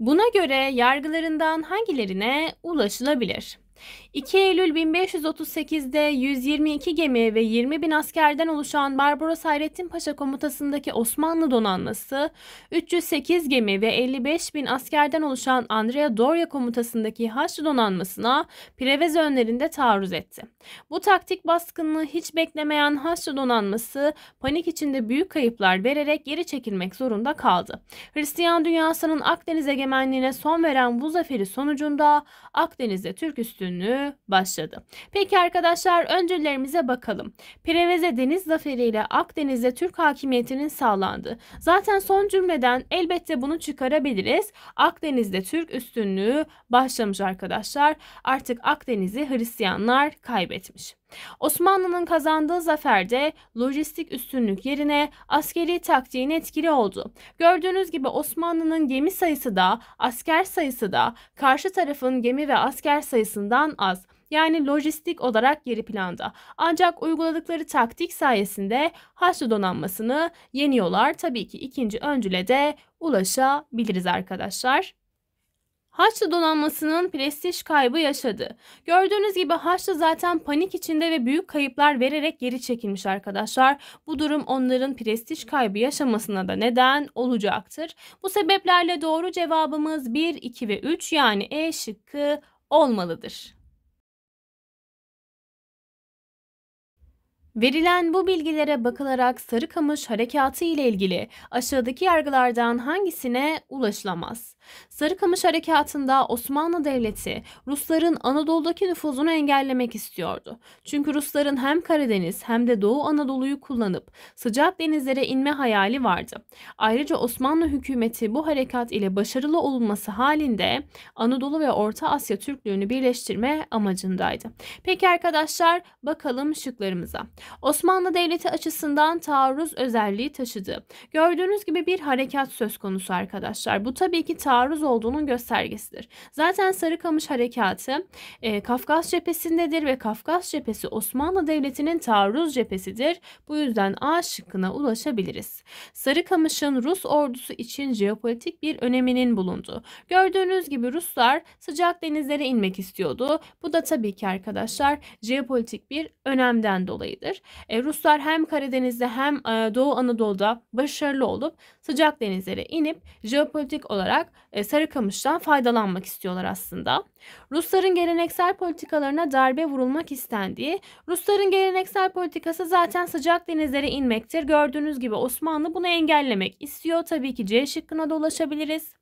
Buna göre yargılarından hangilerine ulaşılabilir? 2 Eylül 1538'de 122 gemi ve 20 bin askerden oluşan Barbaros Hayrettin Paşa komutasındaki Osmanlı donanması, 308 gemi ve 55 bin askerden oluşan Andrea Doria komutasındaki Haçlı donanmasına Prevez önlerinde taarruz etti. Bu taktik baskınını hiç beklemeyen Haçlı donanması panik içinde büyük kayıplar vererek geri çekilmek zorunda kaldı. Hristiyan dünyasının Akdeniz egemenliğine son veren bu zaferi sonucunda Akdeniz'de Türk üstü ürünü başladı. Peki arkadaşlar öncülerimize bakalım. Preveze Deniz Zaferi ile Akdeniz'de Türk hakimiyetinin sağlandı. Zaten son cümleden elbette bunu çıkarabiliriz. Akdeniz'de Türk üstünlüğü başlamış arkadaşlar. Artık Akdeniz'i Hristiyanlar kaybetmiş. Osmanlı'nın kazandığı zaferde lojistik üstünlük yerine askeri taktiğin etkili oldu. Gördüğünüz gibi Osmanlı'nın gemi sayısı da asker sayısı da karşı tarafın gemi ve asker sayısından az yani lojistik olarak geri planda. Ancak uyguladıkları taktik sayesinde Haçlı donanmasını yeniyorlar. Tabii ki ikinci öncüle de ulaşabiliriz arkadaşlar. Haçlı donanmasının prestij kaybı yaşadı. Gördüğünüz gibi Haçlı zaten panik içinde ve büyük kayıplar vererek geri çekilmiş arkadaşlar. Bu durum onların prestij kaybı yaşamasına da neden olacaktır. Bu sebeplerle doğru cevabımız 1, 2 ve 3 yani E şıkkı olmalıdır. Verilen bu bilgilere bakılarak Sarıkamış harekatı ile ilgili aşağıdaki yargılardan hangisine ulaşılamaz? Sarıkamış harekatında Osmanlı Devleti Rusların Anadolu'daki nüfuzunu engellemek istiyordu. Çünkü Rusların hem Karadeniz hem de Doğu Anadolu'yu kullanıp sıcak denizlere inme hayali vardı. Ayrıca Osmanlı hükümeti bu harekat ile başarılı olunması halinde Anadolu ve Orta Asya Türklüğünü birleştirme amacındaydı. Peki arkadaşlar bakalım şıklarımıza. Osmanlı Devleti açısından taarruz özelliği taşıdı. Gördüğünüz gibi bir harekat söz konusu arkadaşlar. Bu tabii ki taarruz olduğunun göstergesidir. Zaten Sarıkamış Harekatı e, Kafkas cephesindedir ve Kafkas cephesi Osmanlı Devleti'nin taarruz cephesidir. Bu yüzden A şıkkına ulaşabiliriz. Sarıkamış'ın Rus ordusu için jeopolitik bir öneminin bulundu. Gördüğünüz gibi Ruslar sıcak denizlere inmek istiyordu. Bu da tabii ki arkadaşlar jeopolitik bir önemden dolayıdır. E, Ruslar hem Karadeniz'de hem e, Doğu Anadolu'da başarılı olup sıcak denizlere inip jeopolitik olarak e, Sarıkamış'tan faydalanmak istiyorlar aslında. Rusların geleneksel politikalarına darbe vurulmak istendiği, Rusların geleneksel politikası zaten sıcak denizlere inmektir. Gördüğünüz gibi Osmanlı bunu engellemek istiyor. Tabii ki C şıkkına da ulaşabiliriz.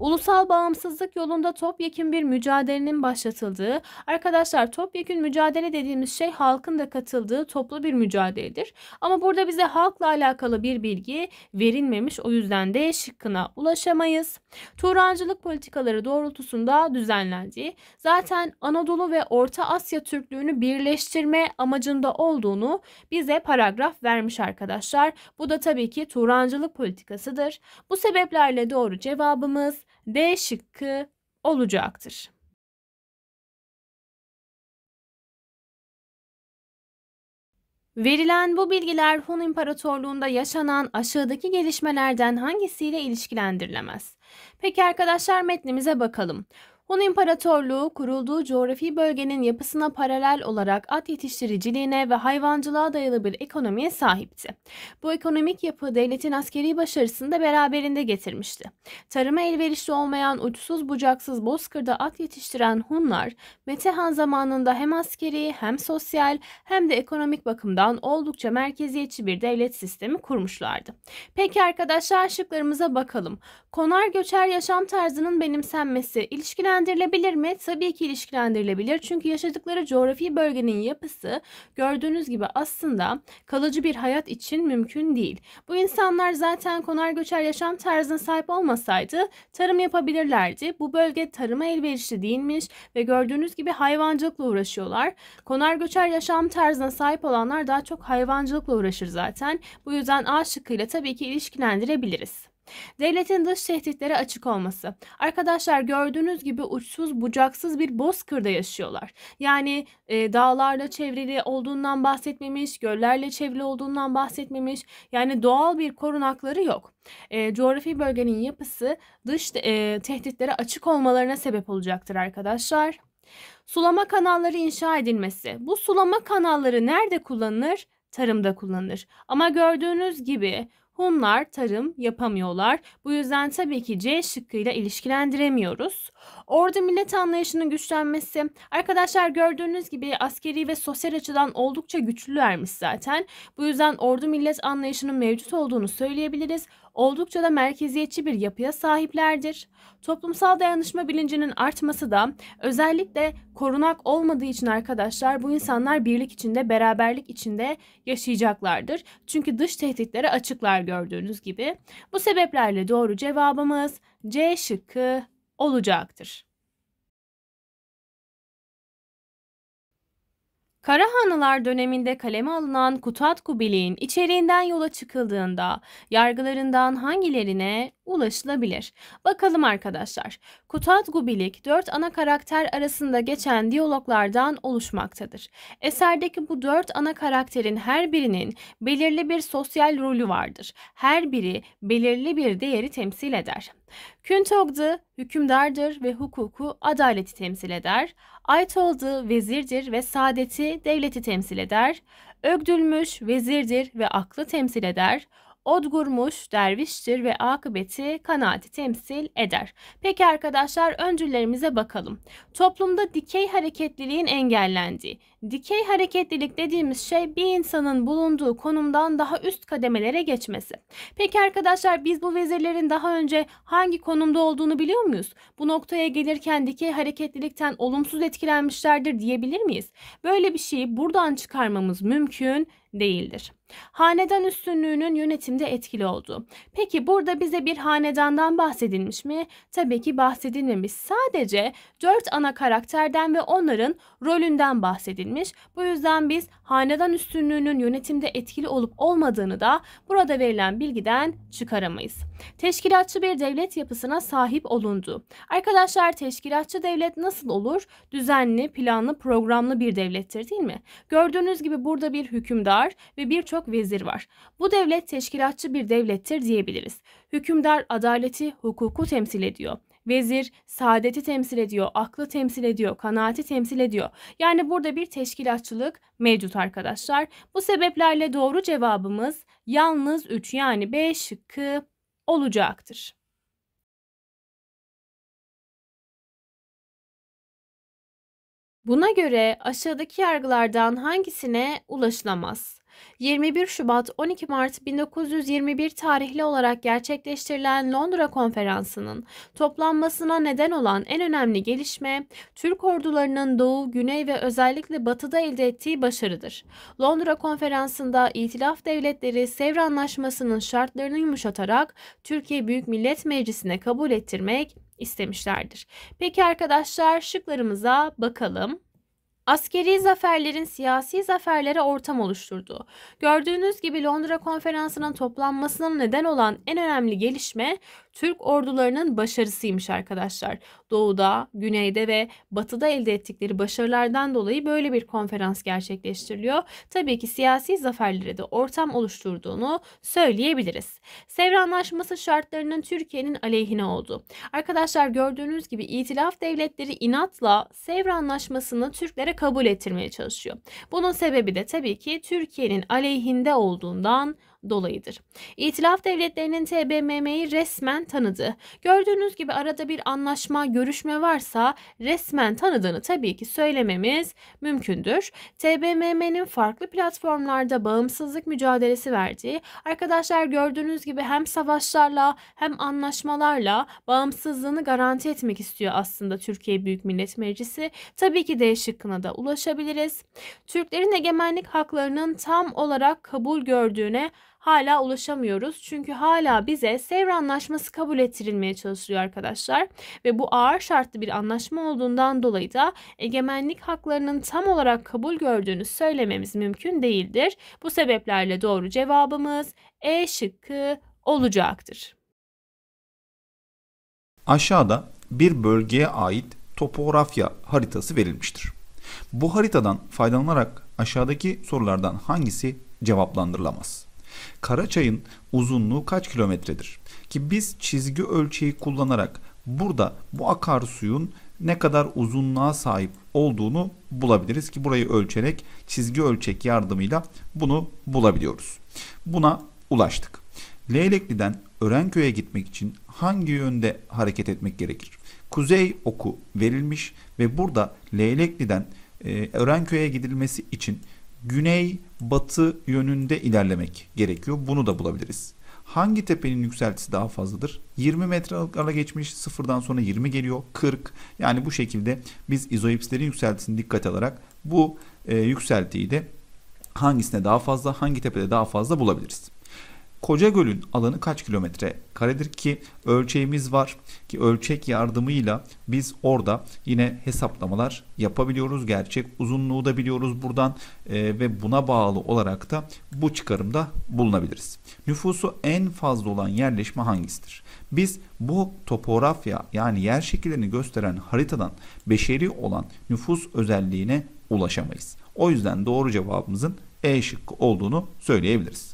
Ulusal bağımsızlık yolunda topyekün bir mücadelenin başlatıldığı, arkadaşlar topyekün mücadele dediğimiz şey halkın da katıldığı toplu bir mücadeledir. Ama burada bize halkla alakalı bir bilgi verilmemiş o yüzden de şıkkına ulaşamayız. Turancılık politikaları doğrultusunda düzenlendiği zaten Anadolu ve Orta Asya Türklüğünü birleştirme amacında olduğunu bize paragraf vermiş arkadaşlar. Bu da tabii ki Turancılık politikasıdır. Bu sebeplerle doğru cevabımız D şıkkı olacaktır. Verilen bu bilgiler Hun İmparatorluğu'nda yaşanan aşağıdaki gelişmelerden hangisiyle ilişkilendirilemez? Peki arkadaşlar metnimize bakalım. Hun İmparatorluğu kurulduğu coğrafi bölgenin yapısına paralel olarak at yetiştiriciliğine ve hayvancılığa dayalı bir ekonomiye sahipti. Bu ekonomik yapı devletin askeri başarısını da beraberinde getirmişti. Tarıma elverişli olmayan uçsuz bucaksız bozkırda at yetiştiren Hunlar, Metehan zamanında hem askeri hem sosyal hem de ekonomik bakımdan oldukça merkeziyetçi bir devlet sistemi kurmuşlardı. Peki arkadaşlar şıklarımıza bakalım. Konar göçer yaşam tarzının benimsenmesi, ilişkiler İlişkilendirilebilir mi? Tabii ki ilişkilendirilebilir. Çünkü yaşadıkları coğrafi bölgenin yapısı gördüğünüz gibi aslında kalıcı bir hayat için mümkün değil. Bu insanlar zaten konar göçer yaşam tarzına sahip olmasaydı tarım yapabilirlerdi. Bu bölge tarıma elverişli değilmiş ve gördüğünüz gibi hayvancılıkla uğraşıyorlar. Konar göçer yaşam tarzına sahip olanlar daha çok hayvancılıkla uğraşır zaten. Bu yüzden A şıkkıyla tabii ki ilişkilendirebiliriz. Devletin dış tehditlere açık olması. Arkadaşlar gördüğünüz gibi uçsuz bucaksız bir bozkırda yaşıyorlar. Yani e, dağlarla çevrili olduğundan bahsetmemiş, göllerle çevrili olduğundan bahsetmemiş. Yani doğal bir korunakları yok. E, coğrafi bölgenin yapısı dış e, tehditlere açık olmalarına sebep olacaktır arkadaşlar. Sulama kanalları inşa edilmesi. Bu sulama kanalları nerede kullanılır? Tarımda kullanılır. Ama gördüğünüz gibi Hunlar tarım yapamıyorlar. Bu yüzden tabii ki C şıkkıyla ilişkilendiremiyoruz. Ordu millet anlayışının güçlenmesi. Arkadaşlar gördüğünüz gibi askeri ve sosyal açıdan oldukça güçlülermiş zaten. Bu yüzden ordu millet anlayışının mevcut olduğunu söyleyebiliriz oldukça da merkeziyetçi bir yapıya sahiplerdir. Toplumsal dayanışma bilincinin artması da özellikle korunak olmadığı için arkadaşlar bu insanlar birlik içinde, beraberlik içinde yaşayacaklardır. Çünkü dış tehditlere açıklar gördüğünüz gibi. Bu sebeplerle doğru cevabımız C şıkkı olacaktır. Karahanlılar döneminde kaleme alınan Kutatku Biliğin içeriğinden yola çıkıldığında yargılarından hangilerine ulaşılabilir? Bakalım arkadaşlar. Kutatku Bilik dört ana karakter arasında geçen diyaloglardan oluşmaktadır. Eserdeki bu dört ana karakterin her birinin belirli bir sosyal rolü vardır. Her biri belirli bir değeri temsil eder. Küntog'du hükümdardır ve hukuku adaleti temsil eder. Aytol'du vezirdir ve saadeti devleti temsil eder. Ögdülmüş vezirdir ve aklı temsil eder odgurmuş, derviştir ve akıbeti kanaati temsil eder. Peki arkadaşlar öncüllerimize bakalım. Toplumda dikey hareketliliğin engellendiği. Dikey hareketlilik dediğimiz şey bir insanın bulunduğu konumdan daha üst kademelere geçmesi. Peki arkadaşlar biz bu vezirlerin daha önce hangi konumda olduğunu biliyor muyuz? Bu noktaya gelirken dikey hareketlilikten olumsuz etkilenmişlerdir diyebilir miyiz? Böyle bir şeyi buradan çıkarmamız mümkün değildir. Hanedan üstünlüğünün yönetimde etkili oldu. Peki burada bize bir hanedandan bahsedilmiş mi? Tabii ki bahsedilmemiş. Sadece 4 ana karakterden ve onların rolünden bahsedilmiş. Bu yüzden biz hanedan üstünlüğünün yönetimde etkili olup olmadığını da burada verilen bilgiden çıkaramayız. Teşkilatçı bir devlet yapısına sahip olundu. Arkadaşlar teşkilatçı devlet nasıl olur? Düzenli, planlı, programlı bir devlettir değil mi? Gördüğünüz gibi burada bir hükümdar ve birçok çok vezir var. Bu devlet teşkilatçı bir devlettir diyebiliriz. Hükümdar adaleti, hukuku temsil ediyor. Vezir saadeti temsil ediyor, aklı temsil ediyor, kanaati temsil ediyor. Yani burada bir teşkilatçılık mevcut arkadaşlar. Bu sebeplerle doğru cevabımız yalnız 3 yani B şıkkı olacaktır. Buna göre aşağıdaki yargılardan hangisine ulaşılamaz? 21 Şubat 12 Mart 1921 tarihli olarak gerçekleştirilen Londra Konferansı'nın toplanmasına neden olan en önemli gelişme Türk ordularının doğu, güney ve özellikle batıda elde ettiği başarıdır. Londra Konferansı'nda İtilaf Devletleri Sevr Anlaşması'nın şartlarını yumuşatarak Türkiye Büyük Millet Meclisi'ne kabul ettirmek istemişlerdir. Peki arkadaşlar şıklarımıza bakalım. Askeri zaferlerin siyasi zaferlere ortam oluşturdu. Gördüğünüz gibi Londra Konferansı'nın toplanmasının neden olan en önemli gelişme Türk ordularının başarısıymış arkadaşlar. Doğuda, güneyde ve batıda elde ettikleri başarılardan dolayı böyle bir konferans gerçekleştiriliyor. Tabii ki siyasi zaferlere de ortam oluşturduğunu söyleyebiliriz. Sevr Anlaşması şartlarının Türkiye'nin aleyhine oldu. Arkadaşlar gördüğünüz gibi itilaf devletleri inatla Sevr Anlaşması'nı Türklere kabul ettirmeye çalışıyor. Bunun sebebi de tabii ki Türkiye'nin aleyhinde olduğundan dolayıdır. İtilaf devletlerinin TBMM'yi resmen tanıdı. Gördüğünüz gibi arada bir anlaşma, görüşme varsa resmen tanıdığını tabii ki söylememiz mümkündür. TBMM'nin farklı platformlarda bağımsızlık mücadelesi verdiği, arkadaşlar gördüğünüz gibi hem savaşlarla hem anlaşmalarla bağımsızlığını garanti etmek istiyor aslında Türkiye Büyük Millet Meclisi. Tabii ki D şıkkına da ulaşabiliriz. Türklerin egemenlik haklarının tam olarak kabul gördüğüne hala ulaşamıyoruz. Çünkü hala bize Sevr Anlaşması kabul ettirilmeye çalışılıyor arkadaşlar. Ve bu ağır şartlı bir anlaşma olduğundan dolayı da egemenlik haklarının tam olarak kabul gördüğünü söylememiz mümkün değildir. Bu sebeplerle doğru cevabımız E şıkkı olacaktır. Aşağıda bir bölgeye ait topografya haritası verilmiştir. Bu haritadan faydalanarak aşağıdaki sorulardan hangisi cevaplandırılamaz? Karaçay'ın uzunluğu kaç kilometredir? Ki biz çizgi ölçeği kullanarak burada bu akarsuyun ne kadar uzunluğa sahip olduğunu bulabiliriz ki burayı ölçerek çizgi ölçek yardımıyla bunu bulabiliyoruz. Buna ulaştık. Leylekli'den Örenköy'e gitmek için hangi yönde hareket etmek gerekir? Kuzey oku verilmiş ve burada Leylekli'den e, Örenköy'e gidilmesi için güney batı yönünde ilerlemek gerekiyor. Bunu da bulabiliriz. Hangi tepenin yükseltisi daha fazladır? 20 metre aralıklarla geçmiş sıfırdan sonra 20 geliyor 40. Yani bu şekilde biz izoipslerin yükseltisini dikkat alarak bu e, yükseltiyi de hangisine daha fazla hangi tepede daha fazla bulabiliriz. Koca Gölün alanı kaç kilometre karedir ki ölçeğimiz var ki ölçek yardımıyla biz orada yine hesaplamalar yapabiliyoruz. Gerçek uzunluğu da biliyoruz buradan e, ve buna bağlı olarak da bu çıkarımda bulunabiliriz. Nüfusu en fazla olan yerleşme hangisidir? Biz bu topografya yani yer şekillerini gösteren haritadan beşeri olan nüfus özelliğine ulaşamayız. O yüzden doğru cevabımızın E şıkkı olduğunu söyleyebiliriz.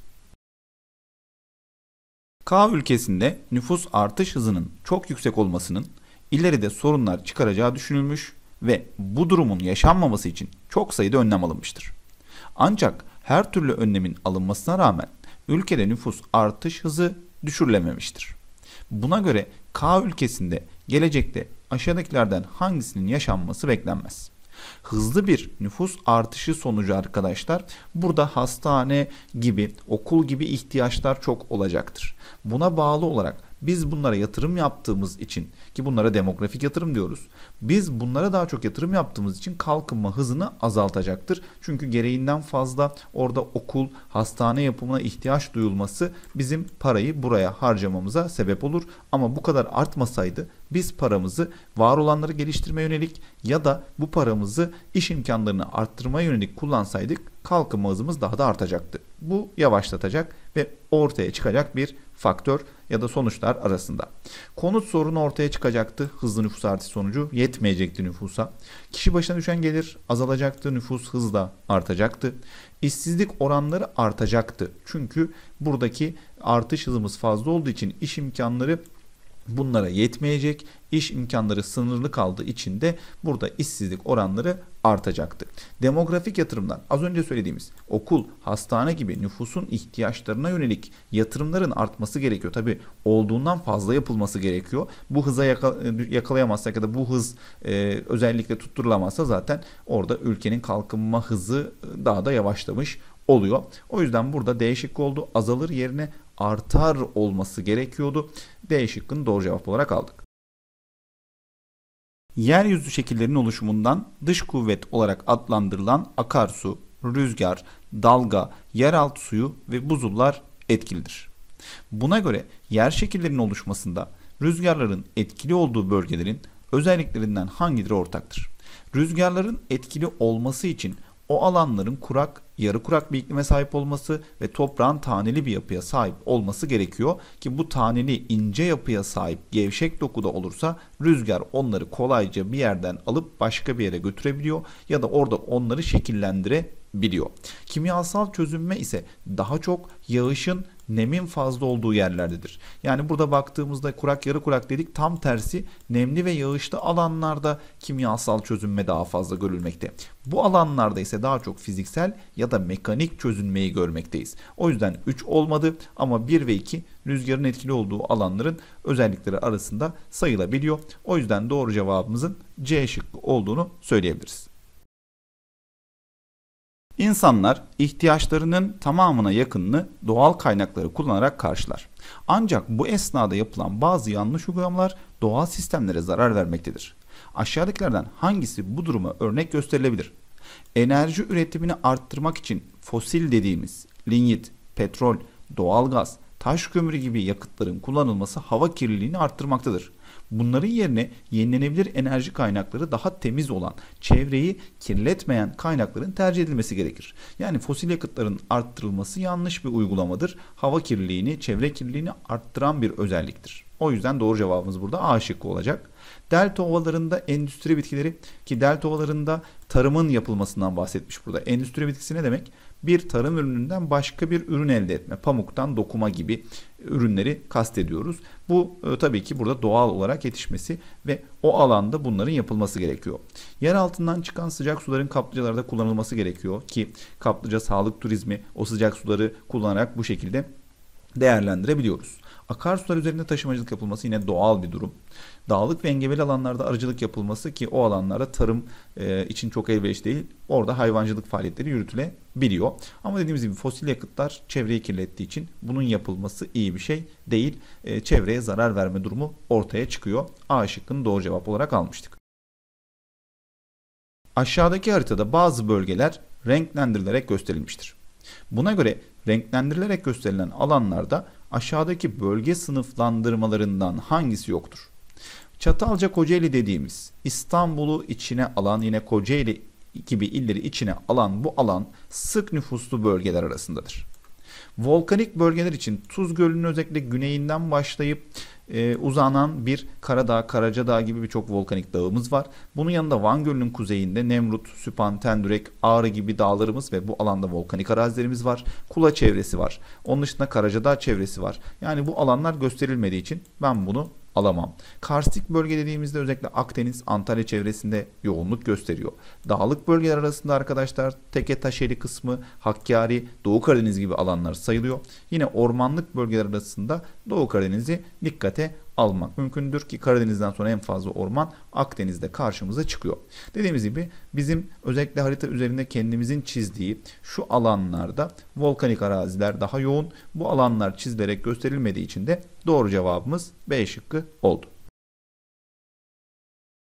K ülkesinde nüfus artış hızının çok yüksek olmasının ileride sorunlar çıkaracağı düşünülmüş ve bu durumun yaşanmaması için çok sayıda önlem alınmıştır. Ancak her türlü önlemin alınmasına rağmen ülkede nüfus artış hızı düşürülememiştir. Buna göre K ülkesinde gelecekte aşağıdakilerden hangisinin yaşanması beklenmez. Hızlı bir nüfus artışı sonucu arkadaşlar burada hastane gibi okul gibi ihtiyaçlar çok olacaktır. Buna bağlı olarak biz bunlara yatırım yaptığımız için ki bunlara demografik yatırım diyoruz. Biz bunlara daha çok yatırım yaptığımız için kalkınma hızını azaltacaktır. Çünkü gereğinden fazla orada okul, hastane yapımına ihtiyaç duyulması bizim parayı buraya harcamamıza sebep olur. Ama bu kadar artmasaydı biz paramızı var olanları geliştirme yönelik ya da bu paramızı iş imkanlarını arttırmaya yönelik kullansaydık kalkınma hızımız daha da artacaktı. Bu yavaşlatacak ve ortaya çıkacak bir faktör ya da sonuçlar arasında. Konut sorunu ortaya çıkacaktı. Hızlı nüfus artışı sonucu yetmeyecekti nüfusa. Kişi başına düşen gelir azalacaktı. Nüfus hızla artacaktı. İşsizlik oranları artacaktı. Çünkü buradaki artış hızımız fazla olduğu için iş imkanları bunlara yetmeyecek. İş imkanları sınırlı kaldığı için de burada işsizlik oranları artacaktı. Demografik yatırımlar az önce söylediğimiz okul, hastane gibi nüfusun ihtiyaçlarına yönelik yatırımların artması gerekiyor. Tabi olduğundan fazla yapılması gerekiyor. Bu hıza yakalayamazsak ya da bu hız e, özellikle tutturulamazsa zaten orada ülkenin kalkınma hızı e, daha da yavaşlamış oluyor. O yüzden burada değişik oldu. Azalır yerine artar olması gerekiyordu. D şıkkını doğru cevap olarak aldık. Yeryüzü şekillerinin oluşumundan dış kuvvet olarak adlandırılan akarsu, rüzgar, dalga, yeraltı suyu ve buzullar etkilidir. Buna göre yer şekillerinin oluşmasında rüzgarların etkili olduğu bölgelerin özelliklerinden hangileri ortaktır? Rüzgarların etkili olması için o alanların kurak, yarı kurak bir iklime sahip olması ve toprağın taneli bir yapıya sahip olması gerekiyor ki bu taneli ince yapıya sahip gevşek dokuda olursa rüzgar onları kolayca bir yerden alıp başka bir yere götürebiliyor ya da orada onları şekillendirebiliyor. Kimyasal çözünme ise daha çok yağışın nemin fazla olduğu yerlerdedir. Yani burada baktığımızda kurak yarı kurak dedik tam tersi nemli ve yağışlı alanlarda kimyasal çözünme daha fazla görülmekte. Bu alanlarda ise daha çok fiziksel ya da mekanik çözünmeyi görmekteyiz. O yüzden 3 olmadı ama 1 ve 2 rüzgarın etkili olduğu alanların özellikleri arasında sayılabiliyor. O yüzden doğru cevabımızın C şıkkı olduğunu söyleyebiliriz. İnsanlar ihtiyaçlarının tamamına yakınını doğal kaynakları kullanarak karşılar. Ancak bu esnada yapılan bazı yanlış uygulamalar doğal sistemlere zarar vermektedir. Aşağıdakilerden hangisi bu duruma örnek gösterilebilir? Enerji üretimini arttırmak için fosil dediğimiz linyit, petrol, doğalgaz, taş kömürü gibi yakıtların kullanılması hava kirliliğini arttırmaktadır. Bunların yerine yenilenebilir enerji kaynakları daha temiz olan, çevreyi kirletmeyen kaynakların tercih edilmesi gerekir. Yani fosil yakıtların arttırılması yanlış bir uygulamadır. Hava kirliliğini, çevre kirliliğini arttıran bir özelliktir. O yüzden doğru cevabımız burada A şıkkı olacak. Delta ovalarında endüstri bitkileri ki delta ovalarında tarımın yapılmasından bahsetmiş burada. Endüstri bitkisi ne demek? bir tarım ürününden başka bir ürün elde etme, pamuktan dokuma gibi ürünleri kastediyoruz. Bu e, tabii ki burada doğal olarak yetişmesi ve o alanda bunların yapılması gerekiyor. Yer altından çıkan sıcak suların kaplıcalarda kullanılması gerekiyor ki kaplıca sağlık turizmi o sıcak suları kullanarak bu şekilde değerlendirebiliyoruz. Akarsular üzerinde taşımacılık yapılması yine doğal bir durum. Dağlık ve engebeli alanlarda arıcılık yapılması ki o alanlara tarım e, için çok elverişli değil. Orada hayvancılık faaliyetleri yürütülebiliyor. Ama dediğimiz gibi fosil yakıtlar çevreyi kirlettiği için bunun yapılması iyi bir şey değil. E, çevreye zarar verme durumu ortaya çıkıyor. A şıkkını doğru cevap olarak almıştık. Aşağıdaki haritada bazı bölgeler renklendirilerek gösterilmiştir. Buna göre renklendirilerek gösterilen alanlarda aşağıdaki bölge sınıflandırmalarından hangisi yoktur? Çatalca Kocaeli dediğimiz İstanbul'u içine alan yine Kocaeli gibi illeri içine alan bu alan sık nüfuslu bölgeler arasındadır. Volkanik bölgeler için Tuz Gölü'nün özellikle güneyinden başlayıp e, uzanan bir Karadağ, Karacadağ gibi birçok volkanik dağımız var. Bunun yanında Van Gölü'nün kuzeyinde Nemrut, Süpan, Tendürek, Ağrı gibi dağlarımız ve bu alanda volkanik arazilerimiz var. Kula çevresi var. Onun dışında Karacadağ çevresi var. Yani bu alanlar gösterilmediği için ben bunu alamam. Karstik bölge dediğimizde özellikle Akdeniz, Antalya çevresinde yoğunluk gösteriyor. Dağlık bölgeler arasında arkadaşlar Teke Taşeli kısmı, Hakkari, Doğu Karadeniz gibi alanlar sayılıyor. Yine ormanlık bölgeler arasında Doğu Karadeniz'i dikkate almak mümkündür ki Karadeniz'den sonra en fazla orman Akdeniz'de karşımıza çıkıyor. Dediğimiz gibi bizim özellikle harita üzerinde kendimizin çizdiği şu alanlarda volkanik araziler daha yoğun. Bu alanlar çizilerek gösterilmediği için de doğru cevabımız B şıkkı oldu.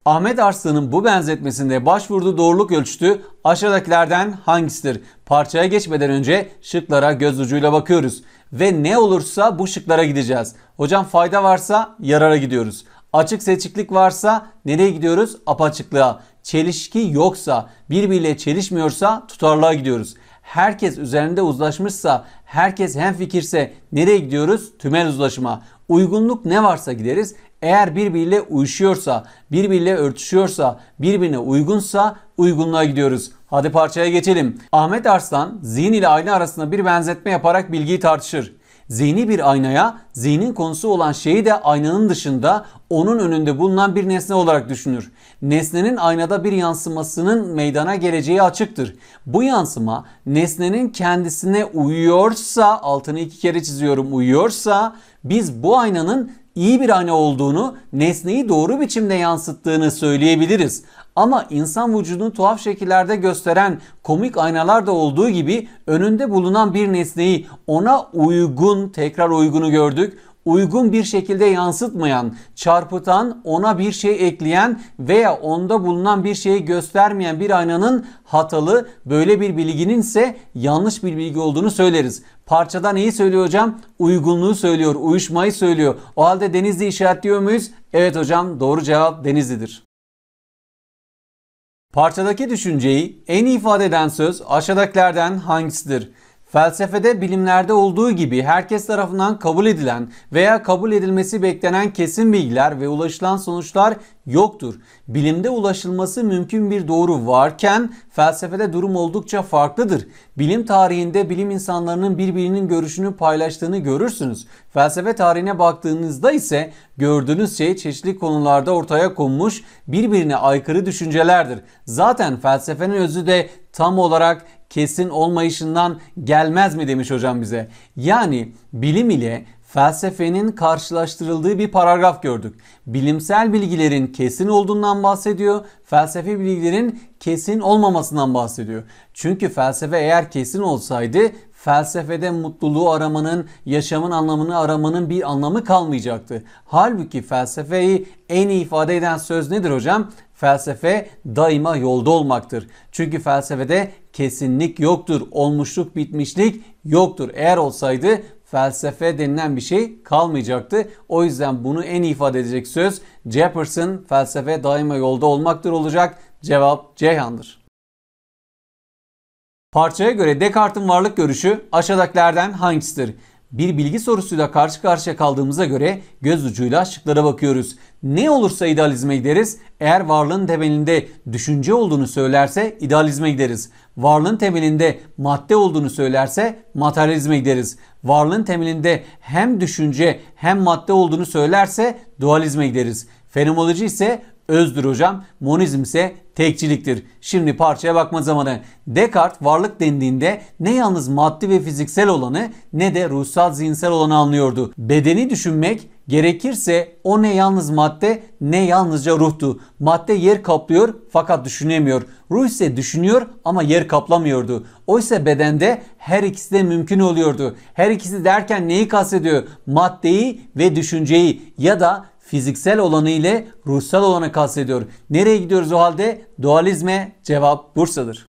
Ahmet Arslan'ın bu benzetmesinde başvurduğu doğruluk ölçütü aşağıdakilerden hangisidir? Parçaya geçmeden önce şıklara göz ucuyla bakıyoruz. Ve ne olursa bu şıklara gideceğiz. Hocam fayda varsa yarara gidiyoruz. Açık seçiklik varsa nereye gidiyoruz? Apaçıklığa. Çelişki yoksa, birbiriyle çelişmiyorsa tutarlığa gidiyoruz. Herkes üzerinde uzlaşmışsa, herkes hemfikirse nereye gidiyoruz? Tümel uzlaşıma. Uygunluk ne varsa gideriz eğer birbiriyle uyuşuyorsa, birbiriyle örtüşüyorsa, birbirine uygunsa uygunluğa gidiyoruz. Hadi parçaya geçelim. Ahmet Arslan zihin ile ayna arasında bir benzetme yaparak bilgiyi tartışır. Zihni bir aynaya zihnin konusu olan şeyi de aynanın dışında onun önünde bulunan bir nesne olarak düşünür. Nesnenin aynada bir yansımasının meydana geleceği açıktır. Bu yansıma nesnenin kendisine uyuyorsa altını iki kere çiziyorum uyuyorsa biz bu aynanın iyi bir anne olduğunu, nesneyi doğru biçimde yansıttığını söyleyebiliriz. Ama insan vücudunu tuhaf şekillerde gösteren komik aynalar da olduğu gibi önünde bulunan bir nesneyi ona uygun, tekrar uygunu gördük uygun bir şekilde yansıtmayan, çarpıtan, ona bir şey ekleyen veya onda bulunan bir şeyi göstermeyen bir aynanın hatalı, böyle bir bilginin ise yanlış bir bilgi olduğunu söyleriz. Parçada neyi söylüyor hocam? Uygunluğu söylüyor, uyuşmayı söylüyor. O halde Denizli işaretliyor muyuz? Evet hocam doğru cevap Denizli'dir. Parçadaki düşünceyi en iyi ifade eden söz aşağıdakilerden hangisidir? Felsefede, bilimlerde olduğu gibi herkes tarafından kabul edilen veya kabul edilmesi beklenen kesin bilgiler ve ulaşılan sonuçlar yoktur. Bilimde ulaşılması mümkün bir doğru varken felsefede durum oldukça farklıdır. Bilim tarihinde bilim insanlarının birbirinin görüşünü paylaştığını görürsünüz. Felsefe tarihine baktığınızda ise gördüğünüz şey çeşitli konularda ortaya konmuş birbirine aykırı düşüncelerdir. Zaten felsefenin özü de tam olarak kesin olmayışından gelmez mi demiş hocam bize. Yani bilim ile felsefenin karşılaştırıldığı bir paragraf gördük. Bilimsel bilgilerin kesin olduğundan bahsediyor, felsefi bilgilerin kesin olmamasından bahsediyor. Çünkü felsefe eğer kesin olsaydı felsefede mutluluğu aramanın, yaşamın anlamını aramanın bir anlamı kalmayacaktı. Halbuki felsefeyi en iyi ifade eden söz nedir hocam? Felsefe daima yolda olmaktır. Çünkü felsefede kesinlik yoktur, olmuşluk, bitmişlik yoktur. Eğer olsaydı felsefe denilen bir şey kalmayacaktı. O yüzden bunu en iyi ifade edecek söz Jefferson felsefe daima yolda olmaktır olacak. Cevap Ceyhan'dır. Parçaya göre Descartes'in varlık görüşü aşağıdakilerden hangisidir? Bir bilgi sorusuyla karşı karşıya kaldığımıza göre göz ucuyla şıklara bakıyoruz. Ne olursa idealizme gideriz. Eğer varlığın temelinde düşünce olduğunu söylerse idealizme gideriz. Varlığın temelinde madde olduğunu söylerse materyalizme gideriz. Varlığın temelinde hem düşünce hem madde olduğunu söylerse dualizme gideriz. Fenomenoloji ise özdür hocam. Monizm ise tekçiliktir. Şimdi parçaya bakma zamanı. Descartes varlık dendiğinde ne yalnız maddi ve fiziksel olanı ne de ruhsal zihinsel olanı anlıyordu. Bedeni düşünmek Gerekirse o ne yalnız madde ne yalnızca ruhtu. Madde yer kaplıyor fakat düşünemiyor. Ruh ise düşünüyor ama yer kaplamıyordu. Oysa bedende her ikisi de mümkün oluyordu. Her ikisi derken neyi kastediyor? Maddeyi ve düşünceyi ya da fiziksel olanı ile ruhsal olanı kastediyor. Nereye gidiyoruz o halde? Dualizme cevap Bursa'dır.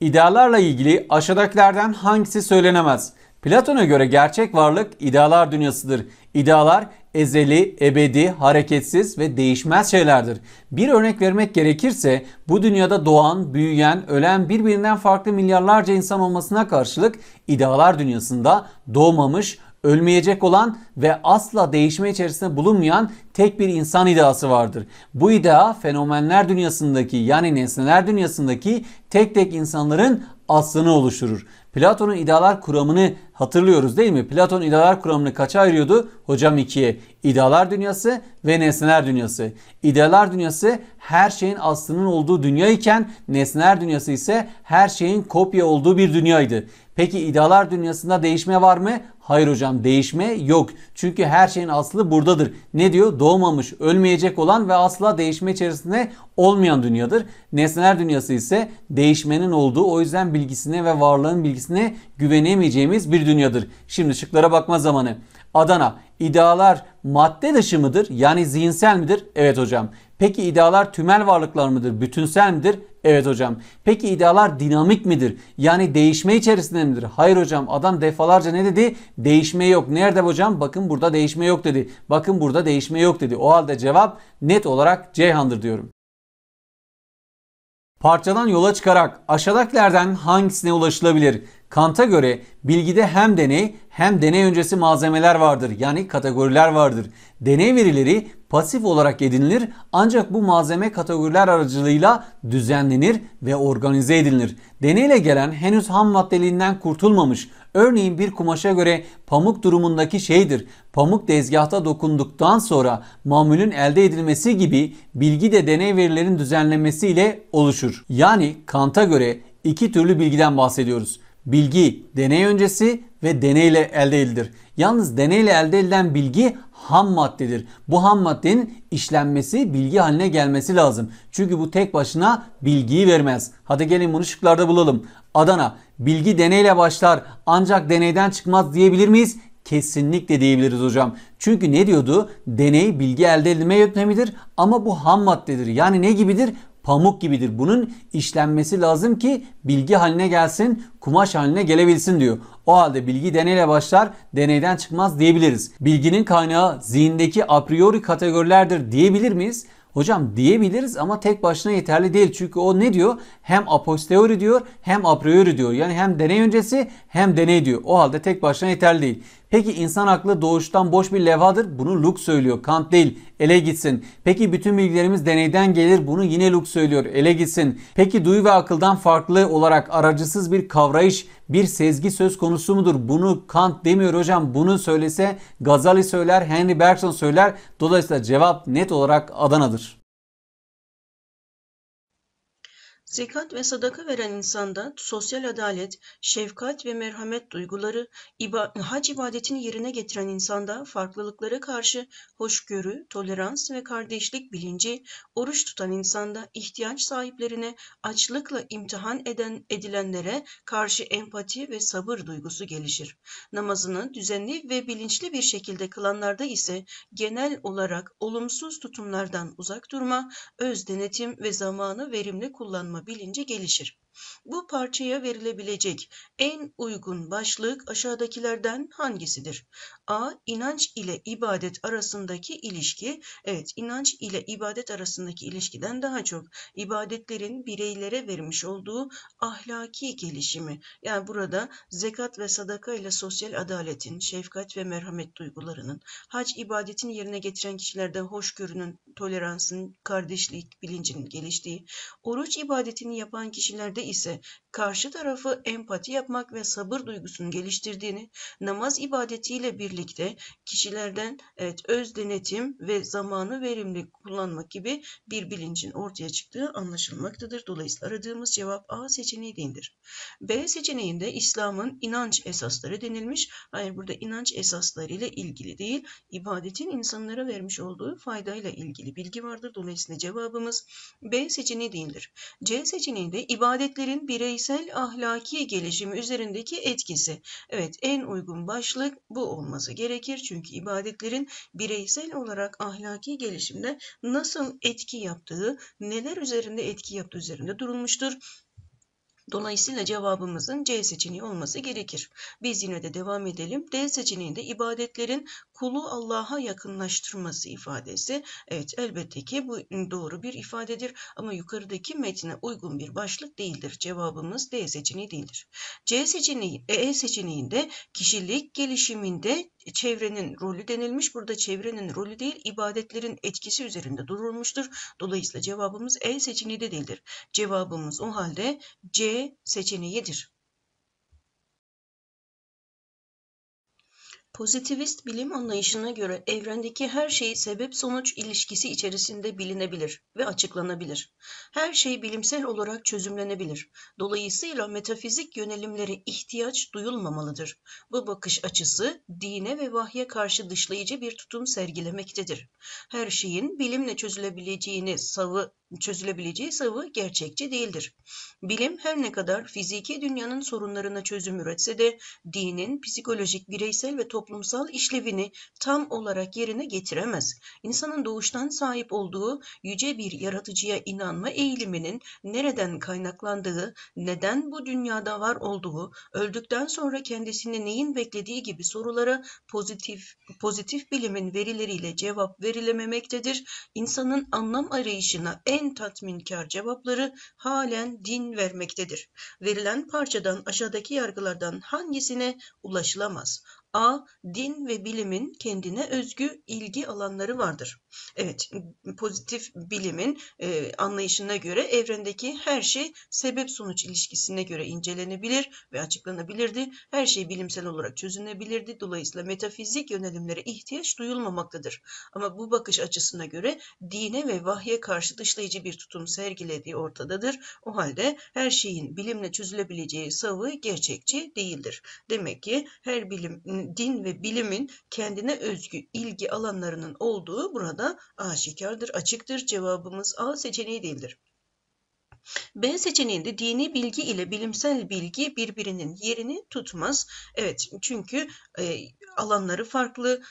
İdealarla ilgili aşağıdakilerden hangisi söylenemez? Platon'a göre gerçek varlık idealar dünyasıdır. İdealar ezeli, ebedi, hareketsiz ve değişmez şeylerdir. Bir örnek vermek gerekirse bu dünyada doğan, büyüyen, ölen birbirinden farklı milyarlarca insan olmasına karşılık idealar dünyasında doğmamış, ölmeyecek olan ve asla değişme içerisinde bulunmayan tek bir insan ideası vardır. Bu idea fenomenler dünyasındaki yani nesneler dünyasındaki tek tek insanların aslını oluşturur. Platon'un idealar kuramını hatırlıyoruz değil mi? Platon idealar kuramını kaça ayırıyordu? Hocam ikiye. İdealar dünyası ve nesneler dünyası. İdealar dünyası her şeyin aslının olduğu dünya iken nesneler dünyası ise her şeyin kopya olduğu bir dünyaydı. Peki idealar dünyasında değişme var mı? Hayır hocam değişme yok. Çünkü her şeyin aslı buradadır. Ne diyor? Doğmamış, ölmeyecek olan ve asla değişme içerisinde olmayan dünyadır. Nesneler dünyası ise değişmenin olduğu o yüzden bilgisine ve varlığın bilgisine güvenemeyeceğimiz bir dünyadır. Şimdi şıklara bakma zamanı. Adana, idealar madde dışı mıdır? Yani zihinsel midir? Evet hocam. Peki idealar tümel varlıklar mıdır? Bütünsel midir? Evet hocam. Peki iddialar dinamik midir? Yani değişme içerisinde midir? Hayır hocam. Adam defalarca ne dedi? Değişme yok. Nerede hocam? Bakın burada değişme yok dedi. Bakın burada değişme yok dedi. O halde cevap net olarak Ceyhan'dır diyorum. Parçadan yola çıkarak aşağıdakilerden hangisine ulaşılabilir? Kant'a göre bilgide hem deney hem deney öncesi malzemeler vardır. Yani kategoriler vardır. Deney verileri pasif olarak edinilir ancak bu malzeme kategoriler aracılığıyla düzenlenir ve organize edilir. Deneyle gelen henüz ham maddeliğinden kurtulmamış örneğin bir kumaşa göre pamuk durumundaki şeydir. Pamuk dezgahta dokunduktan sonra mamulün elde edilmesi gibi bilgi de deney verilerin düzenlenmesiyle oluşur. Yani Kant'a göre iki türlü bilgiden bahsediyoruz. Bilgi deney öncesi ve deneyle elde edilir. Yalnız deneyle elde edilen bilgi ham maddedir. Bu ham maddenin işlenmesi, bilgi haline gelmesi lazım. Çünkü bu tek başına bilgiyi vermez. Hadi gelin bunu şıklarda bulalım. Adana, bilgi deneyle başlar ancak deneyden çıkmaz diyebilir miyiz? Kesinlikle diyebiliriz hocam. Çünkü ne diyordu? Deney bilgi elde edilme yöntemidir ama bu ham maddedir. Yani ne gibidir? pamuk gibidir. Bunun işlenmesi lazım ki bilgi haline gelsin, kumaş haline gelebilsin diyor. O halde bilgi deneyle başlar, deneyden çıkmaz diyebiliriz. Bilginin kaynağı zihindeki a priori kategorilerdir diyebilir miyiz? Hocam diyebiliriz ama tek başına yeterli değil. Çünkü o ne diyor? Hem a posteriori diyor hem a priori diyor. Yani hem deney öncesi hem deney diyor. O halde tek başına yeterli değil. Peki insan aklı doğuştan boş bir levadır? Bunu Luke söylüyor. Kant değil. Ele gitsin. Peki bütün bilgilerimiz deneyden gelir. Bunu yine Luke söylüyor. Ele gitsin. Peki duyu ve akıldan farklı olarak aracısız bir kavrayış, bir sezgi söz konusu mudur? Bunu Kant demiyor hocam. Bunu söylese Gazali söyler, Henry Bergson söyler. Dolayısıyla cevap net olarak Adana'dır. Zekat ve sadaka veren insanda sosyal adalet, şefkat ve merhamet duyguları, iba hac ibadetini yerine getiren insanda farklılıklara karşı hoşgörü, tolerans ve kardeşlik bilinci, oruç tutan insanda ihtiyaç sahiplerine, açlıkla imtihan eden edilenlere karşı empati ve sabır duygusu gelişir. Namazını düzenli ve bilinçli bir şekilde kılanlarda ise genel olarak olumsuz tutumlardan uzak durma, öz denetim ve zamanı verimli kullanma bilinci gelişir. Bu parçaya verilebilecek en uygun başlık aşağıdakilerden hangisidir? A. İnanç ile ibadet arasındaki ilişki. Evet, inanç ile ibadet arasındaki ilişkiden daha çok ibadetlerin bireylere vermiş olduğu ahlaki gelişimi. Yani burada zekat ve sadaka ile sosyal adaletin, şefkat ve merhamet duygularının, hac ibadetini yerine getiren kişilerde hoşgörünün, toleransın, kardeşlik bilincinin geliştiği, oruç ibadetini yapan kişilerde isso karşı tarafı empati yapmak ve sabır duygusunu geliştirdiğini, namaz ibadetiyle birlikte kişilerden evet, öz denetim ve zamanı verimli kullanmak gibi bir bilincin ortaya çıktığı anlaşılmaktadır. Dolayısıyla aradığımız cevap A seçeneği değildir. B seçeneğinde İslam'ın inanç esasları denilmiş. Hayır burada inanç esasları ile ilgili değil, ibadetin insanlara vermiş olduğu faydayla ilgili bilgi vardır. Dolayısıyla cevabımız B seçeneği değildir. C seçeneğinde ibadetlerin bireysel bireysel ahlaki gelişim üzerindeki etkisi. Evet en uygun başlık bu olması gerekir. Çünkü ibadetlerin bireysel olarak ahlaki gelişimde nasıl etki yaptığı, neler üzerinde etki yaptığı üzerinde durulmuştur Dolayısıyla cevabımızın C seçeneği olması gerekir. Biz yine de devam edelim. D seçeneğinde ibadetlerin kulu Allah'a yakınlaştırması ifadesi. Evet elbette ki bu doğru bir ifadedir ama yukarıdaki metine uygun bir başlık değildir. Cevabımız D seçeneği değildir. C seçeneği, E seçeneğinde kişilik gelişiminde çevrenin rolü denilmiş. Burada çevrenin rolü değil ibadetlerin etkisi üzerinde durulmuştur. Dolayısıyla cevabımız E seçeneği de değildir. Cevabımız o halde C seçeneğidir. Pozitivist bilim anlayışına göre evrendeki her şey sebep-sonuç ilişkisi içerisinde bilinebilir ve açıklanabilir. Her şey bilimsel olarak çözümlenebilir. Dolayısıyla metafizik yönelimlere ihtiyaç duyulmamalıdır. Bu bakış açısı dine ve vahye karşı dışlayıcı bir tutum sergilemektedir. Her şeyin bilimle çözülebileceğini savı çözülebileceği savı gerçekçi değildir. Bilim her ne kadar fiziki dünyanın sorunlarına çözüm üretse de dinin psikolojik, bireysel ve toplumsal toplumsal işlevini tam olarak yerine getiremez. İnsanın doğuştan sahip olduğu yüce bir yaratıcıya inanma eğiliminin nereden kaynaklandığı, neden bu dünyada var olduğu, öldükten sonra kendisini neyin beklediği gibi sorulara pozitif pozitif bilimin verileriyle cevap verilememektedir. İnsanın anlam arayışına en tatminkar cevapları halen din vermektedir. Verilen parçadan aşağıdaki yargılardan hangisine ulaşılamaz? A. Din ve bilimin kendine özgü ilgi alanları vardır. Evet, pozitif bilimin e, anlayışına göre evrendeki her şey sebep-sonuç ilişkisine göre incelenebilir ve açıklanabilirdi. Her şey bilimsel olarak çözünebilirdi. Dolayısıyla metafizik yönelimlere ihtiyaç duyulmamaktadır. Ama bu bakış açısına göre dine ve vahye karşı dışlayıcı bir tutum sergilediği ortadadır. O halde her şeyin bilimle çözülebileceği savı gerçekçi değildir. Demek ki her bilim din ve bilimin kendine özgü ilgi alanlarının olduğu burada aşikardır, açıktır. Cevabımız A seçeneği değildir. B seçeneğinde dini bilgi ile bilimsel bilgi birbirinin yerini tutmaz. Evet çünkü e, alanları farklı,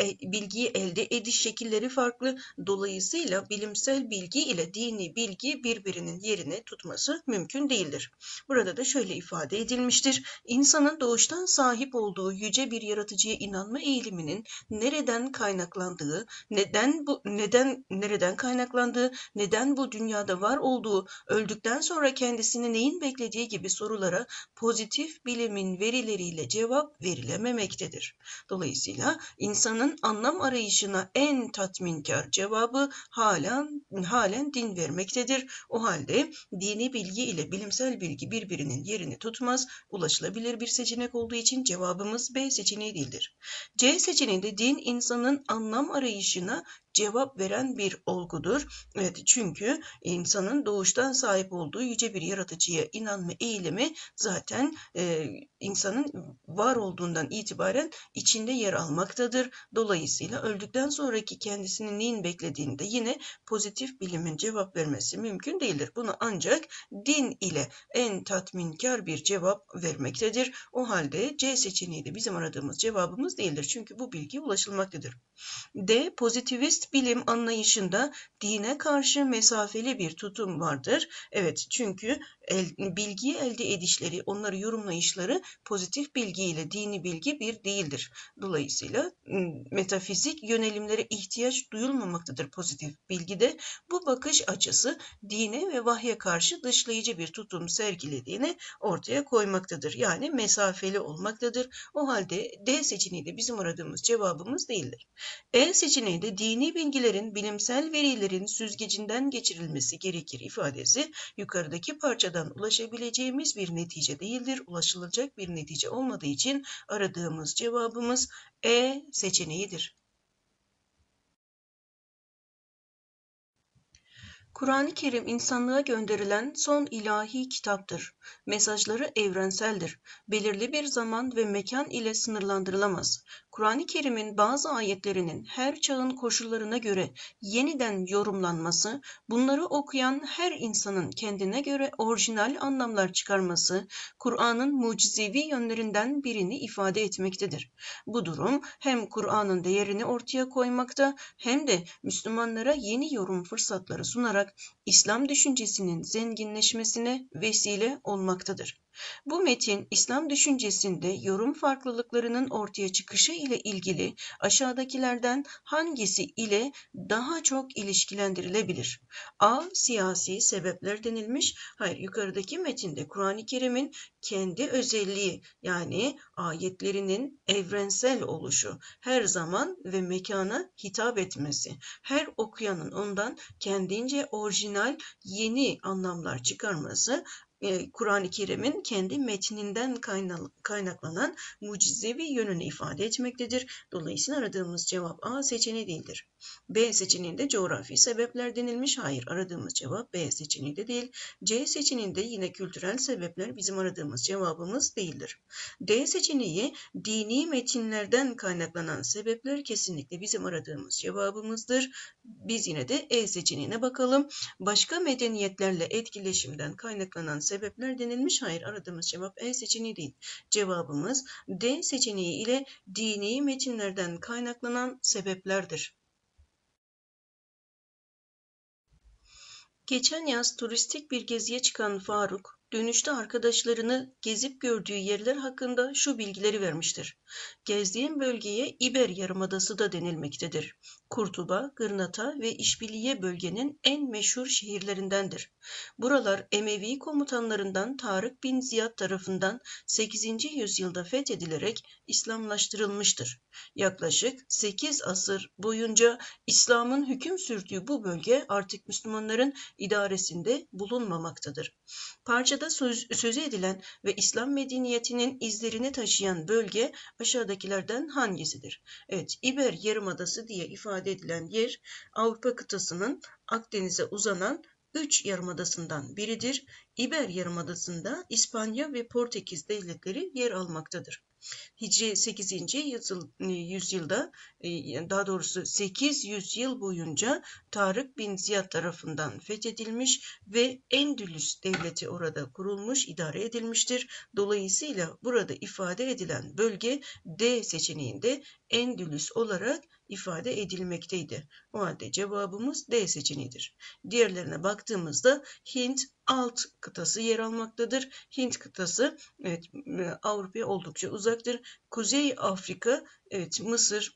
e, bilgiyi elde ediş şekilleri farklı. Dolayısıyla bilimsel bilgi ile dini bilgi birbirinin yerini tutması mümkün değildir. Burada da şöyle ifade edilmiştir. İnsanın doğuştan sahip olduğu yüce bir yaratıcıya inanma eğiliminin nereden kaynaklandığı, neden bu neden nereden kaynaklandığı, neden bu dünyada var olduğu, öldükten sonra kendisini neyin beklediği gibi sorulara pozitif bilimin verileriyle cevap verilememektedir. Dolayısıyla insan insanın anlam arayışına en tatminkar cevabı halen, halen din vermektedir. O halde dini bilgi ile bilimsel bilgi birbirinin yerini tutmaz, ulaşılabilir bir seçenek olduğu için cevabımız B seçeneği değildir. C seçeneğinde din insanın anlam arayışına cevap veren bir olgudur. Evet çünkü insanın doğuştan sahip olduğu yüce bir yaratıcıya inanma eğilimi zaten e, insanın var olduğundan itibaren içinde yer almaktadır. Dolayısıyla öldükten sonraki kendisinin neyin beklediğinde yine pozitif bilimin cevap vermesi mümkün değildir. Bunu ancak din ile en tatminkar bir cevap vermektedir. O halde C seçeneği de bizim aradığımız cevabımız değildir. Çünkü bu bilgi ulaşılmaktadır. D. Pozitivist bilim anlayışında dine karşı mesafeli bir tutum vardır. Evet çünkü el, bilgiyi elde edişleri, onları yorumlayışları pozitif bilgi ile dini bilgi bir değildir. Dolayısıyla metafizik yönelimlere ihtiyaç duyulmamaktadır pozitif bilgide. Bu bakış açısı dine ve vahye karşı dışlayıcı bir tutum sergilediğini ortaya koymaktadır. Yani mesafeli olmaktadır. O halde D seçeneği de bizim aradığımız cevabımız değildir. E seçeneği de dini bilgilerin bilimsel verilerin süzgecinden geçirilmesi gerekir ifadesi yukarıdaki parçadan ulaşabileceğimiz bir netice değildir. Ulaşılacak bir netice olmadığı için aradığımız cevabımız E seçeneği seçeneğidir. Kur'an-ı Kerim insanlığa gönderilen son ilahi kitaptır. Mesajları evrenseldir. Belirli bir zaman ve mekan ile sınırlandırılamaz. Kur'an-ı Kerim'in bazı ayetlerinin her çağın koşullarına göre yeniden yorumlanması, bunları okuyan her insanın kendine göre orijinal anlamlar çıkarması, Kur'an'ın mucizevi yönlerinden birini ifade etmektedir. Bu durum hem Kur'an'ın değerini ortaya koymakta hem de Müslümanlara yeni yorum fırsatları sunarak İslam düşüncesinin zenginleşmesine vesile olmaktadır. Bu metin İslam düşüncesinde yorum farklılıklarının ortaya çıkışı ile ilgili aşağıdakilerden hangisi ile daha çok ilişkilendirilebilir? A. Siyasi sebepler denilmiş. Hayır yukarıdaki metinde Kur'an-ı Kerim'in kendi özelliği yani ayetlerinin evrensel oluşu, her zaman ve mekana hitap etmesi, her okuyanın ondan kendince orijinal final yeni anlamlar çıkarması ee, Kur'an-ı Kerim'in kendi metninden kaynaklanan mucizevi yönünü ifade etmektedir. Dolayısıyla aradığımız cevap A seçeneği değildir. B seçeneğinde coğrafi sebepler denilmiş. Hayır aradığımız cevap B seçeneği de değil. C seçeneğinde yine kültürel sebepler bizim aradığımız cevabımız değildir. D seçeneği dini metinlerden kaynaklanan sebepler kesinlikle bizim aradığımız cevabımızdır. Biz yine de E seçeneğine bakalım. Başka medeniyetlerle etkileşimden kaynaklanan sebepler denilmiş. Hayır aradığımız cevap E seçeneği değil. Cevabımız D seçeneği ile dini metinlerden kaynaklanan sebeplerdir. Geçen yaz turistik bir geziye çıkan Faruk, dönüşte arkadaşlarını gezip gördüğü yerler hakkında şu bilgileri vermiştir. Gezdiğim bölgeye İber Yarımadası da denilmektedir. Kurtuba, Gırnata ve İşbiliye bölgenin en meşhur şehirlerindendir. Buralar Emevi komutanlarından Tarık bin Ziyad tarafından 8. yüzyılda fethedilerek İslamlaştırılmıştır. Yaklaşık 8 asır boyunca İslam'ın hüküm sürdüğü bu bölge artık Müslümanların idaresinde bulunmamaktadır. Parçada söz, sözü edilen ve İslam medeniyetinin izlerini taşıyan bölge aşağıdakilerden hangisidir? Evet, İber Yarımadası diye ifade edilen yer Avrupa kıtasının Akdeniz'e uzanan üç yarımadasından biridir. İber Yarımadası'nda İspanya ve Portekiz devletleri yer almaktadır. Hicri 8. E, yüzyılda e, daha doğrusu 800 yıl boyunca Tarık bin Ziyad tarafından fethedilmiş ve Endülüs devleti orada kurulmuş, idare edilmiştir. Dolayısıyla burada ifade edilen bölge D seçeneğinde Endülüs olarak ifade edilmekteydi. O halde cevabımız D seçeneğidir. Diğerlerine baktığımızda Hint alt kıtası yer almaktadır. Hint kıtası evet, Avrupa'ya oldukça uzaktır. Kuzey Afrika, evet Mısır,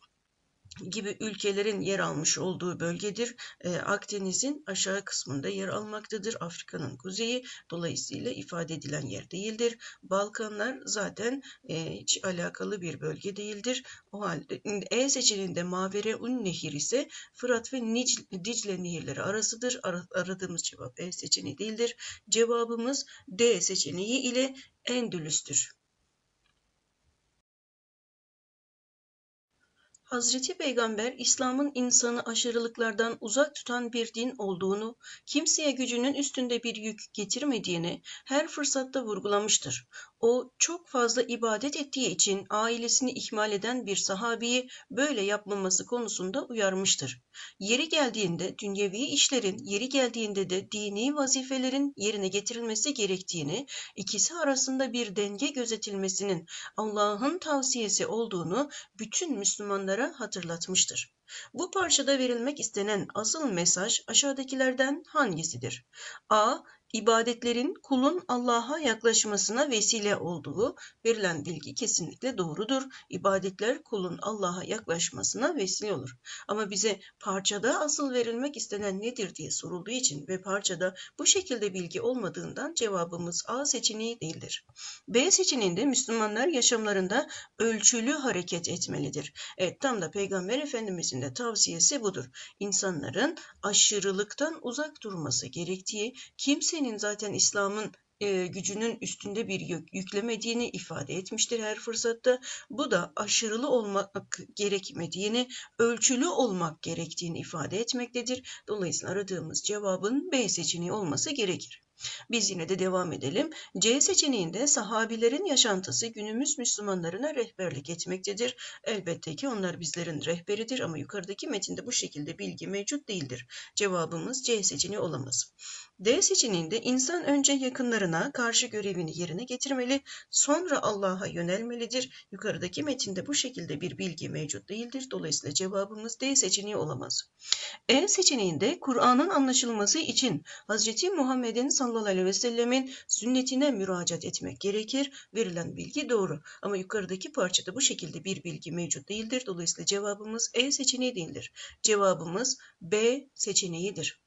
gibi ülkelerin yer almış olduğu bölgedir. Ee, Akdeniz'in aşağı kısmında yer almaktadır. Afrika'nın kuzeyi dolayısıyla ifade edilen yer değildir. Balkanlar zaten e, hiç alakalı bir bölge değildir. O halde E seçeneğinde Mavereun Nehir ise Fırat ve Nic, Dicle nehirleri arasıdır. aradığımız cevap E seçeneği değildir. Cevabımız D seçeneği ile Endülüs'tür. Hazreti Peygamber İslam'ın insanı aşırılıklardan uzak tutan bir din olduğunu, kimseye gücünün üstünde bir yük getirmediğini her fırsatta vurgulamıştır. O çok fazla ibadet ettiği için ailesini ihmal eden bir sahabiyi böyle yapmaması konusunda uyarmıştır. Yeri geldiğinde dünyevi işlerin, yeri geldiğinde de dini vazifelerin yerine getirilmesi gerektiğini, ikisi arasında bir denge gözetilmesinin Allah'ın tavsiyesi olduğunu bütün Müslümanlara onlara hatırlatmıştır. Bu parçada verilmek istenen asıl mesaj aşağıdakilerden hangisidir? A ibadetlerin kulun Allah'a yaklaşmasına vesile olduğu verilen bilgi kesinlikle doğrudur. İbadetler kulun Allah'a yaklaşmasına vesile olur. Ama bize parçada asıl verilmek istenen nedir diye sorulduğu için ve parçada bu şekilde bilgi olmadığından cevabımız A seçeneği değildir. B seçeneğinde Müslümanlar yaşamlarında ölçülü hareket etmelidir. Evet tam da Peygamber Efendimizin de tavsiyesi budur. İnsanların aşırılıktan uzak durması gerektiği, kimsenin Türkiye'nin zaten İslam'ın e, gücünün üstünde bir yük yüklemediğini ifade etmiştir her fırsatta. Bu da aşırılı olmak gerekmediğini, ölçülü olmak gerektiğini ifade etmektedir. Dolayısıyla aradığımız cevabın B seçeneği olması gerekir. Biz yine de devam edelim. C seçeneğinde sahabilerin yaşantısı günümüz Müslümanlarına rehberlik etmektedir. Elbette ki onlar bizlerin rehberidir ama yukarıdaki metinde bu şekilde bilgi mevcut değildir. Cevabımız C seçeneği olamaz. D seçeneğinde insan önce yakınlarına karşı görevini yerine getirmeli, sonra Allah'a yönelmelidir. Yukarıdaki metinde bu şekilde bir bilgi mevcut değildir. Dolayısıyla cevabımız D seçeneği olamaz. E seçeneğinde Kur'an'ın anlaşılması için Hz. Muhammed'in sallallahu aleyhi ve sellemin sünnetine müracaat etmek gerekir. Verilen bilgi doğru. Ama yukarıdaki parçada bu şekilde bir bilgi mevcut değildir. Dolayısıyla cevabımız E seçeneği değildir. Cevabımız B seçeneğidir.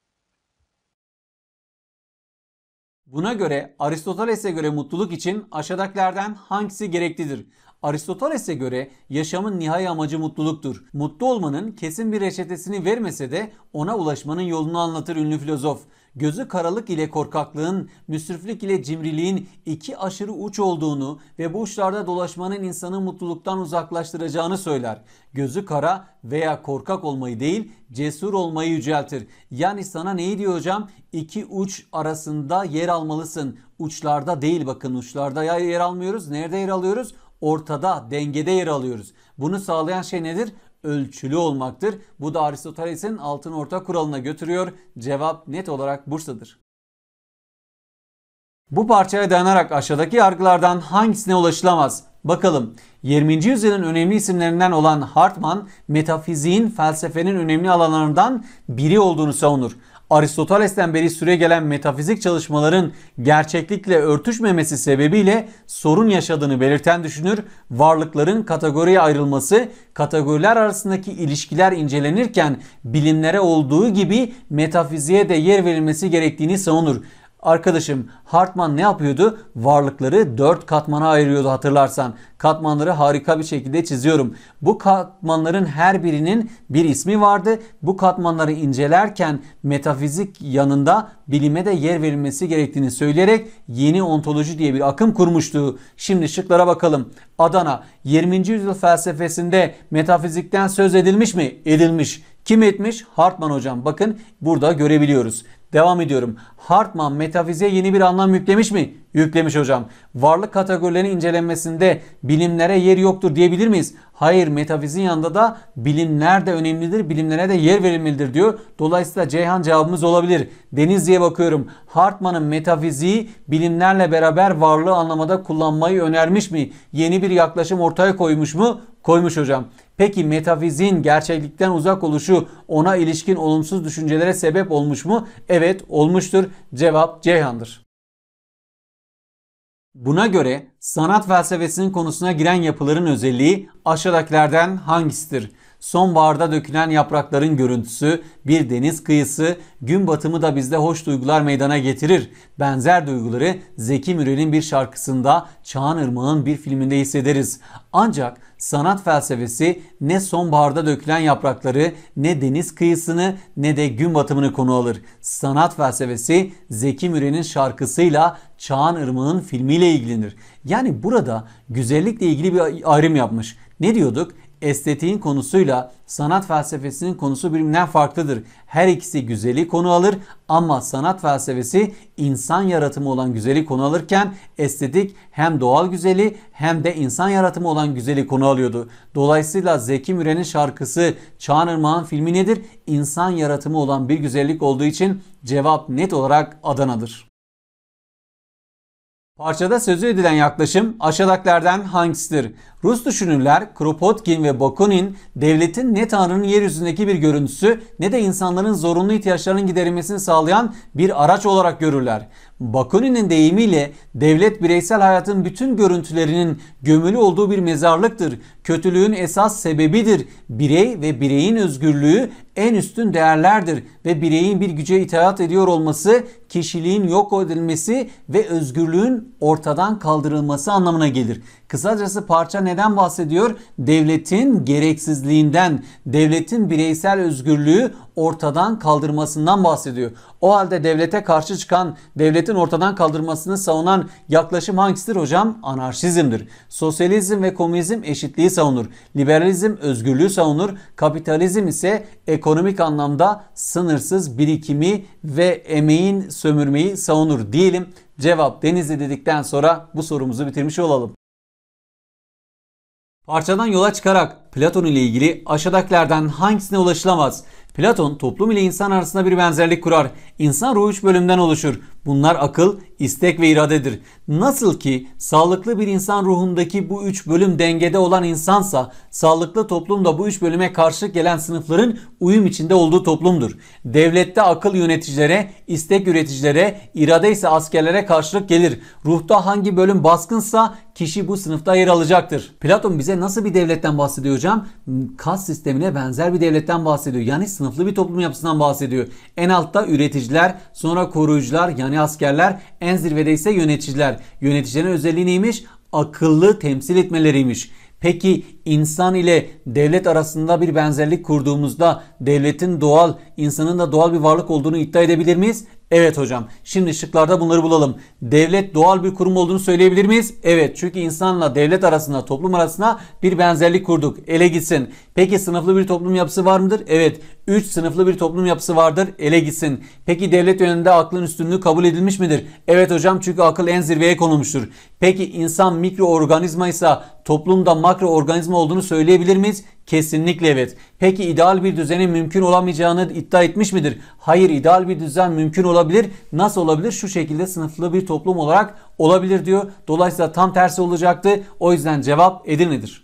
Buna göre Aristoteles'e göre mutluluk için aşağıdakilerden hangisi gereklidir? Aristoteles'e göre yaşamın nihai amacı mutluluktur. Mutlu olmanın kesin bir reçetesini vermese de ona ulaşmanın yolunu anlatır ünlü filozof gözü karalık ile korkaklığın, müsriflik ile cimriliğin iki aşırı uç olduğunu ve bu uçlarda dolaşmanın insanı mutluluktan uzaklaştıracağını söyler. Gözü kara veya korkak olmayı değil cesur olmayı yüceltir. Yani sana neyi diyor hocam? İki uç arasında yer almalısın. Uçlarda değil bakın uçlarda ya yer almıyoruz. Nerede yer alıyoruz? Ortada, dengede yer alıyoruz. Bunu sağlayan şey nedir? ölçülü olmaktır. Bu da Aristoteles'in altın orta kuralına götürüyor. Cevap net olarak Bursa'dır. Bu parçaya dayanarak aşağıdaki yargılardan hangisine ulaşılamaz? Bakalım 20. yüzyılın önemli isimlerinden olan Hartmann metafiziğin felsefenin önemli alanlarından biri olduğunu savunur. Aristoteles'ten beri süre gelen metafizik çalışmaların gerçeklikle örtüşmemesi sebebiyle sorun yaşadığını belirten düşünür, varlıkların kategoriye ayrılması, kategoriler arasındaki ilişkiler incelenirken bilimlere olduğu gibi metafiziğe de yer verilmesi gerektiğini savunur. Arkadaşım Hartman ne yapıyordu? Varlıkları 4 katmana ayırıyordu hatırlarsan. Katmanları harika bir şekilde çiziyorum. Bu katmanların her birinin bir ismi vardı. Bu katmanları incelerken metafizik yanında bilime de yer verilmesi gerektiğini söyleyerek yeni ontoloji diye bir akım kurmuştu. Şimdi şıklara bakalım. Adana 20. yüzyıl felsefesinde metafizikten söz edilmiş mi? Edilmiş. Kim etmiş? Hartman hocam. Bakın burada görebiliyoruz. Devam ediyorum. Hartman metafiziğe yeni bir anlam yüklemiş mi? yüklemiş hocam. Varlık kategorilerinin incelenmesinde bilimlere yer yoktur diyebilir miyiz? Hayır metafizin yanında da bilimler de önemlidir, bilimlere de yer verilmelidir diyor. Dolayısıyla Ceyhan cevabımız olabilir. Denizli'ye bakıyorum. Hartman'ın metafiziği bilimlerle beraber varlığı anlamada kullanmayı önermiş mi? Yeni bir yaklaşım ortaya koymuş mu? Koymuş hocam. Peki metafizin gerçeklikten uzak oluşu ona ilişkin olumsuz düşüncelere sebep olmuş mu? Evet olmuştur. Cevap Ceyhan'dır. Buna göre sanat felsefesinin konusuna giren yapıların özelliği aşağıdakilerden hangisidir? sonbaharda dökülen yaprakların görüntüsü, bir deniz kıyısı, gün batımı da bizde hoş duygular meydana getirir. Benzer duyguları Zeki Müren'in bir şarkısında, Çağan Irmak'ın bir filminde hissederiz. Ancak sanat felsefesi ne sonbaharda dökülen yaprakları, ne deniz kıyısını, ne de gün batımını konu alır. Sanat felsefesi Zeki Müren'in şarkısıyla Çağan Irmak'ın filmiyle ilgilenir. Yani burada güzellikle ilgili bir ayrım yapmış. Ne diyorduk? estetiğin konusuyla sanat felsefesinin konusu birbirinden farklıdır. Her ikisi güzeli konu alır ama sanat felsefesi insan yaratımı olan güzeli konu alırken estetik hem doğal güzeli hem de insan yaratımı olan güzeli konu alıyordu. Dolayısıyla Zeki Müren'in şarkısı Çağan Irmak'ın filmi nedir? İnsan yaratımı olan bir güzellik olduğu için cevap net olarak Adana'dır. Parçada sözü edilen yaklaşım aşağıdakilerden hangisidir? Rus düşünürler Kropotkin ve Bakunin devletin ne Tanrı'nın yeryüzündeki bir görüntüsü ne de insanların zorunlu ihtiyaçlarının giderilmesini sağlayan bir araç olarak görürler. Bakunin'in deyimiyle devlet bireysel hayatın bütün görüntülerinin gömülü olduğu bir mezarlıktır. Kötülüğün esas sebebidir. Birey ve bireyin özgürlüğü en üstün değerlerdir ve bireyin bir güce itaat ediyor olması kişiliğin yok edilmesi ve özgürlüğün ortadan kaldırılması anlamına gelir. Kısacası parça neden bahsediyor? Devletin gereksizliğinden, devletin bireysel özgürlüğü ortadan kaldırmasından bahsediyor. O halde devlete karşı çıkan, devletin ortadan kaldırmasını savunan yaklaşım hangisidir hocam? Anarşizmdir. Sosyalizm ve komünizm eşitliği savunur. Liberalizm özgürlüğü savunur. Kapitalizm ise ekonomik anlamda sınırsız birikimi ve emeğin sömürmeyi savunur diyelim. Cevap Denizli dedikten sonra bu sorumuzu bitirmiş olalım. Parçadan yola çıkarak Platon ile ilgili aşağıdakilerden hangisine ulaşılamaz? Platon toplum ile insan arasında bir benzerlik kurar. İnsan ruh üç bölümden oluşur. Bunlar akıl, istek ve iradedir. Nasıl ki sağlıklı bir insan ruhundaki bu üç bölüm dengede olan insansa sağlıklı toplumda bu üç bölüme karşı gelen sınıfların uyum içinde olduğu toplumdur. Devlette akıl yöneticilere, istek üreticilere, irade ise askerlere karşılık gelir. Ruhta hangi bölüm baskınsa kişi bu sınıfta yer alacaktır. Platon bize nasıl bir devletten bahsediyor hocam? Kas sistemine benzer bir devletten bahsediyor. Yani sınıflı bir toplum yapısından bahsediyor. En altta üreticiler, sonra koruyucular yani askerler, en zirvede ise yöneticiler. Yöneticilerin özelliği neymiş? Akıllı temsil etmeleriymiş. Peki insan ile devlet arasında bir benzerlik kurduğumuzda devletin doğal, insanın da doğal bir varlık olduğunu iddia edebilir miyiz? Evet hocam. Şimdi şıklarda bunları bulalım. Devlet doğal bir kurum olduğunu söyleyebilir miyiz? Evet. Çünkü insanla devlet arasında, toplum arasında bir benzerlik kurduk. Ele gitsin. Peki sınıflı bir toplum yapısı var mıdır? Evet. 3 sınıflı bir toplum yapısı vardır ele gitsin. Peki devlet yönünde aklın üstünlüğü kabul edilmiş midir? Evet hocam çünkü akıl en zirveye konulmuştur. Peki insan mikroorganizma ise toplumda makroorganizma olduğunu söyleyebilir miyiz? Kesinlikle evet. Peki ideal bir düzenin mümkün olamayacağını iddia etmiş midir? Hayır ideal bir düzen mümkün olabilir. Nasıl olabilir? Şu şekilde sınıflı bir toplum olarak olabilir diyor. Dolayısıyla tam tersi olacaktı. O yüzden cevap Edirne'dir.